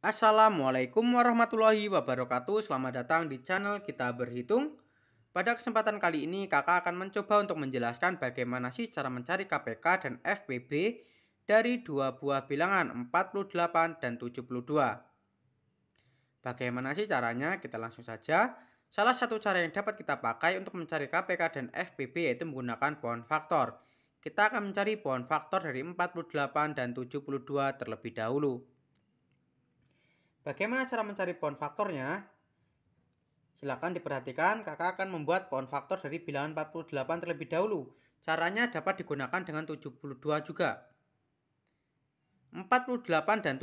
Assalamualaikum warahmatullahi wabarakatuh Selamat datang di channel kita berhitung Pada kesempatan kali ini kakak akan mencoba untuk menjelaskan bagaimana sih cara mencari KPK dan FPB Dari dua buah bilangan 48 dan 72 Bagaimana sih caranya? Kita langsung saja Salah satu cara yang dapat kita pakai untuk mencari KPK dan FPB yaitu menggunakan pohon faktor kita akan mencari pohon faktor dari 48 dan 72 terlebih dahulu. Bagaimana cara mencari pohon faktornya? Silakan diperhatikan, kakak akan membuat pohon faktor dari bilangan 48 terlebih dahulu. Caranya dapat digunakan dengan 72 juga. 48 dan 72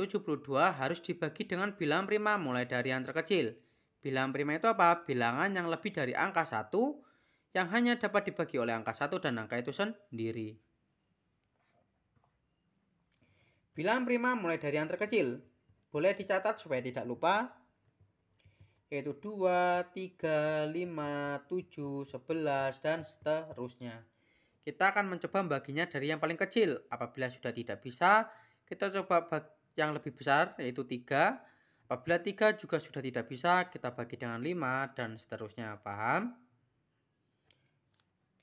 harus dibagi dengan bilangan prima mulai dari yang terkecil. Bilangan prima itu apa? Bilangan yang lebih dari angka 1 yang hanya dapat dibagi oleh angka 1 dan angka itu sendiri. Bilangan prima mulai dari yang terkecil. Boleh dicatat supaya tidak lupa yaitu 2, 3, 5, 7, 11 dan seterusnya. Kita akan mencoba membaginya dari yang paling kecil. Apabila sudah tidak bisa, kita coba yang lebih besar yaitu 3. Apabila 3 juga sudah tidak bisa, kita bagi dengan 5 dan seterusnya. Paham?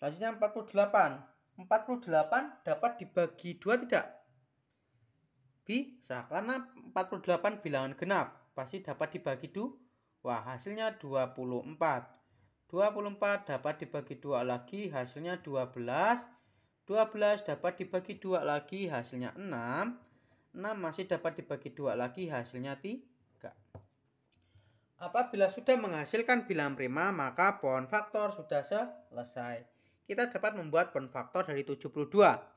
Selanjutnya 48. 48 dapat dibagi dua tidak? Bisa, karena 48 bilangan genap. Pasti dapat dibagi 2. Wah, hasilnya 24. 24 dapat dibagi 2 lagi, hasilnya 12. 12 dapat dibagi 2 lagi, hasilnya 6. 6 masih dapat dibagi 2 lagi, hasilnya 3. Apabila sudah menghasilkan bilangan prima, maka pohon faktor sudah selesai. Kita dapat membuat pohon faktor dari 72.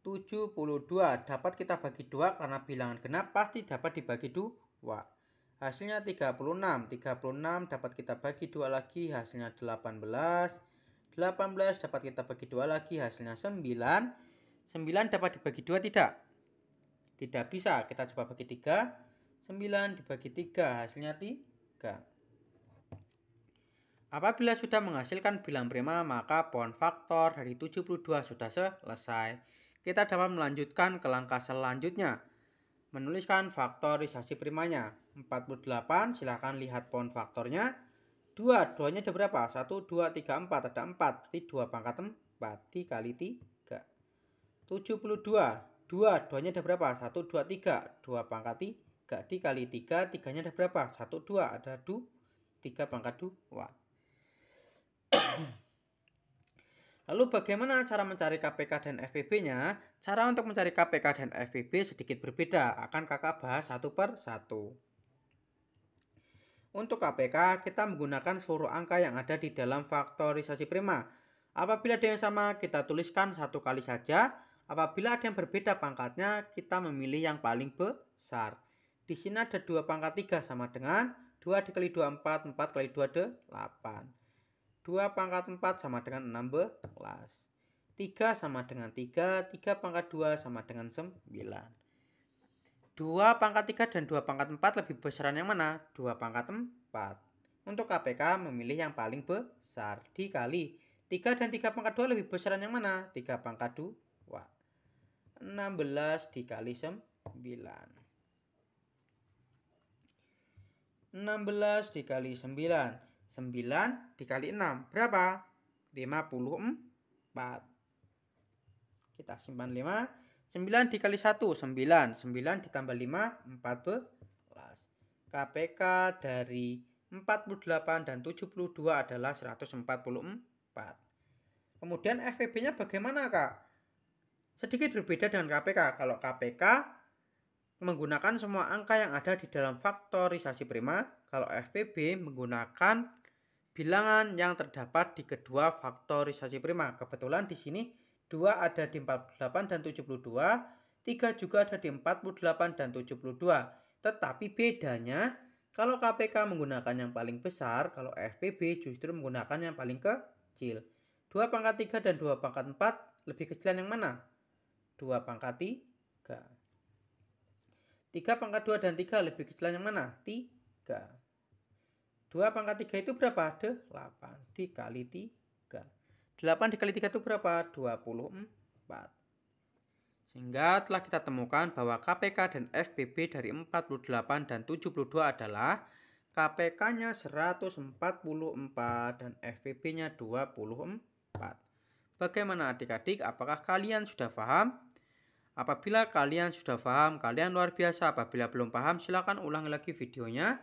72. Dapat kita bagi dua karena bilangan genap pasti dapat dibagi dua. Hasilnya 36. 36 dapat kita bagi dua lagi hasilnya 18. 18 dapat kita bagi dua lagi hasilnya 9. 9 dapat dibagi dua tidak? Tidak bisa. Kita coba bagi 3. 9 dibagi 3 hasilnya 3. Apabila sudah menghasilkan bilangan prima, maka pohon faktor dari 72 sudah selesai kita dapat melanjutkan ke langkah selanjutnya. Menuliskan faktorisasi primanya. 48, silahkan lihat pohon faktornya. 2, 2-nya ada berapa? 1, 2, 3, 4, ada 4. Berarti 2 pangkat 4 dikali 3. 72, 2, 2-nya ada berapa? 1, 2, 3, 2 pangkat 3 dikali 3, 3-nya ada berapa? 1, 2, ada 2, 3 pangkat 2. Lalu bagaimana cara mencari KPK dan FPB-nya? Cara untuk mencari KPK dan FPB sedikit berbeda, akan kakak bahas satu per satu. Untuk KPK, kita menggunakan seluruh angka yang ada di dalam faktorisasi prima. Apabila ada yang sama, kita tuliskan satu kali saja. Apabila ada yang berbeda pangkatnya, kita memilih yang paling besar. Di sini ada 2 pangkat 3 sama dengan 2 dikali 2, 4, 4 kali 2, 8. 2 pangkat 4 sama dengan 16. 3 sama dengan 3, 3 pangkat 2 sama dengan 9. 2 pangkat 3 dan 2 pangkat 4 lebih besaran yang mana? 2 pangkat 4. Untuk KPK memilih yang paling besar dikali 3 dan 3 pangkat 2 lebih besaran yang mana? 3 pangkat 2. 16 dikali 9. 16 dikali 9. 9 dikali 6 berapa? 54. Kita simpan 5. 9 dikali 1 9. 9 ditambah 5 14. KPK dari 48 dan 72 adalah 144. Kemudian FPB-nya bagaimana, Kak? Sedikit berbeda dengan KPK. Kalau KPK menggunakan semua angka yang ada di dalam faktorisasi prima, kalau FPB menggunakan bilangan yang terdapat di kedua faktorisasi prima. Kebetulan di sini 2 ada di 48 dan 72, 3 juga ada di 48 dan 72. Tetapi bedanya kalau KPK menggunakan yang paling besar, kalau FPB justru menggunakan yang paling kecil. 2 pangkat 3 dan 2 pangkat 4 lebih kecilan yang mana? 2 pangkat 3. 3 pangkat 2 dan 3 lebih kecilan yang mana? 3. 2 pangkat 3 itu berapa? 8 dikali 3. 8 dikali 3 itu berapa? 24. Sehingga telah kita temukan bahwa KPK dan FBB dari 48 dan 72 adalah KPK-nya 144 dan fbb nya 24. Bagaimana adik-adik? Apakah kalian sudah paham? Apabila kalian sudah paham, kalian luar biasa. Apabila belum paham, silakan ulangi lagi videonya